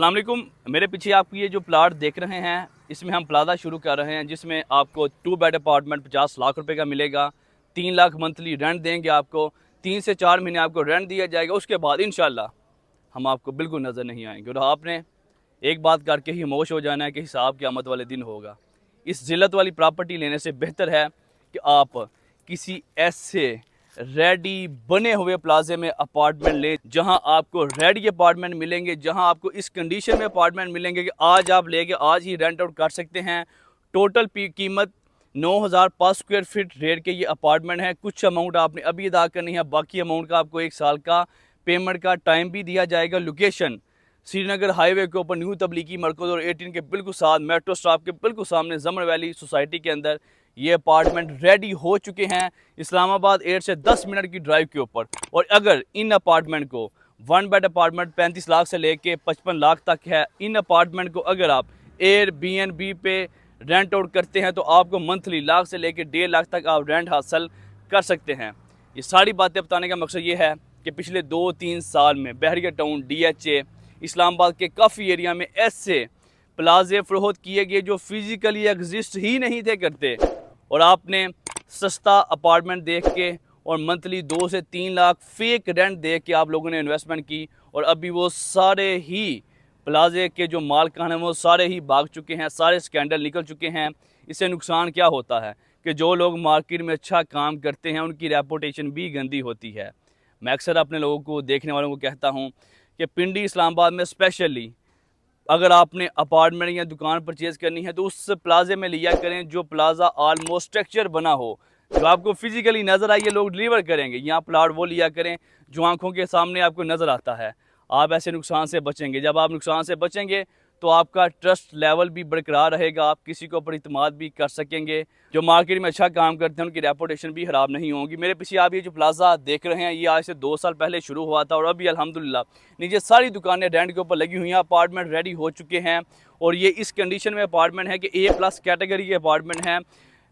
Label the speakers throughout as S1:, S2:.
S1: अस्सलाम वालेकुम मेरे पीछे आप ये जो प्लाट देख रहे हैं इसमें हम प्लाजा शुरू कर रहे हैं जिसमें आपको टू बेड अपार्टमेंट पचास लाख रुपए का मिलेगा तीन लाख मंथली रेंट देंगे आपको तीन से चार महीने आपको रेंट दिया जाएगा उसके बाद इन हम आपको बिल्कुल नज़र नहीं आएंगे और आपने एक बात करके ही मोश हो जाना है कि हिसाब के आमद वाले दिन होगा इस जिलत वाली प्रॉपर्टी लेने से बेहतर है कि आप किसी ऐसे रेडी बने हुए प्लाजे में अपार्टमेंट ले जहां आपको रेडी अपार्टमेंट मिलेंगे जहां आपको इस कंडीशन में अपार्टमेंट मिलेंगे कि आज आप लेके आज ही रेंट आउट कर सकते हैं टोटल कीमत नौ हज़ार पाँच स्क्वायर फीट रेट के ये अपार्टमेंट है कुछ अमाउंट आपने अभी अदा करनी है बाकी अमाउंट का आपको एक साल का पेमेंट का टाइम भी दिया जाएगा लोकेशन श्रीनगर हाईवे के ऊपर न्यू तबलीगी मरकज़ और एटीन के बिल्कुल साथ मेट्रो स्टाफ के बिल्कुल सामने जमन वैली सोसाइटी के अंदर ये अपार्टमेंट रेडी हो चुके हैं इस्लामाबाद एयर से 10 मिनट की ड्राइव के ऊपर और अगर इन अपार्टमेंट को वन बेड अपार्टमेंट 35 लाख से लेके 55 लाख तक है इन अपार्टमेंट को अगर आप एयर बी एन बी पे रेंट आउट करते हैं तो आपको मंथली लाख से लेके डेढ़ लाख तक आप रेंट हासिल कर सकते हैं ये सारी बातें बताने का मकसद ये है कि पिछले दो तीन साल में Bahria town D H A Islamabad के काफ़ी एरिया में ऐसे प्लाजे फरोहत किए गए जो फिज़िकली एग्जिस्ट ही नहीं थे करते और आपने सस्ता अपार्टमेंट देख के और मंथली दो से तीन लाख फेक रेंट देख के आप लोगों ने इन्वेस्टमेंट की और अभी वो सारे ही प्लाजे के जो मालकान हैं वो सारे ही भाग चुके हैं सारे स्कैंडल निकल चुके हैं इससे नुकसान क्या होता है कि जो लोग मार्केट में अच्छा काम करते हैं उनकी रेपोटेशन भी गंदी होती है मैं अक्सर अपने लोगों को देखने वालों को कहता हूँ कि पिंडी इस्लामाबाद में स्पेशली अगर आपने अपार्टमेंट या दुकान परचेज़ करनी है तो उस प्लाजे में लिया करें जो प्लाजा आलमोस्ट स्ट्रक्चर बना हो जो आपको फिजिकली नज़र आइए लोग डिलीवर करेंगे यहाँ प्लाट वो लिया करें जो आंखों के सामने आपको नज़र आता है आप ऐसे नुकसान से बचेंगे जब आप नुकसान से बचेंगे तो आपका ट्रस्ट लेवल भी बरकरार रहेगा आप किसी के ऊपर इतमाद भी कर सकेंगे जो मार्केट में अच्छा काम करते हैं उनकी रेपोटेशन भी ख़राब नहीं होगी मेरे पीछे आप ये जो प्लाजा देख रहे हैं ये आज से दो साल पहले शुरू हुआ था और अभी अलहमदिल्ला नीचे सारी दुकानें रेंट के ऊपर लगी हुई हैं अपार्टमेंट रेडी हो चुके हैं और ये इस कंडीशन में अपार्टमेंट है कि ए प्लस कैटेगरी के अपार्टमेंट हैं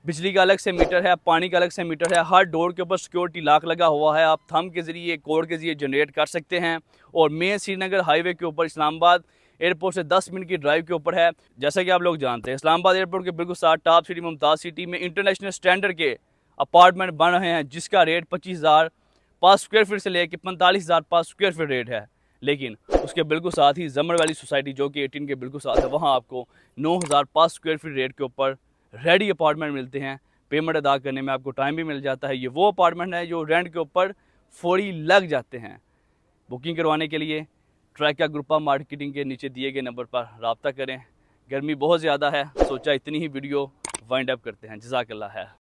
S1: बिजली का अलग से मीटर है पानी का अलग से मीटर है हर डोर के ऊपर सिक्योरिटी लाख लगा हुआ है आप थम के ज़रिए कोड के ज़रिए जनरेट कर सकते हैं और मेन श्रीनगर हाईवे के ऊपर इस्लामाबाद एयरपोर्ट से 10 मिनट की ड्राइव के ऊपर है जैसा कि आप लोग जानते हैं इस्लामाबाद एयरपोर्ट के बिल्कुल साथ टॉप सिटी मुमताज़ सिटी में इंटरनेशनल स्टैंडर्ड के अपार्टमेंट बन रहे हैं जिसका रेट पच्चीस हज़ार पाँच स्क्वायर फीट से लेकर पैंतालीस हज़ार पाँच स्क्वायर फीट रेट है लेकिन उसके बिल्कुल साथ ही जमर वैली सोसाइटी जो कि एटीन के बिल्कुल साथ है वहाँ आपको नौ हज़ार पाँच स्क्वायर फीट रेट के ऊपर रेडी अपार्टमेंट मिलते हैं पेमेंट अदा करने में आपको टाइम भी मिल जाता है ये वो अपार्टमेंट है जो रेंट के ऊपर फोरी लग जाते हैं बुकिंग करवाने के लिए ट्रैक या ग्रुपा मार्केटिंग के नीचे दिए गए नंबर पर रबता करें गर्मी बहुत ज़्यादा है सोचा इतनी ही वीडियो वाइंड अप करते हैं जजाकल्ला है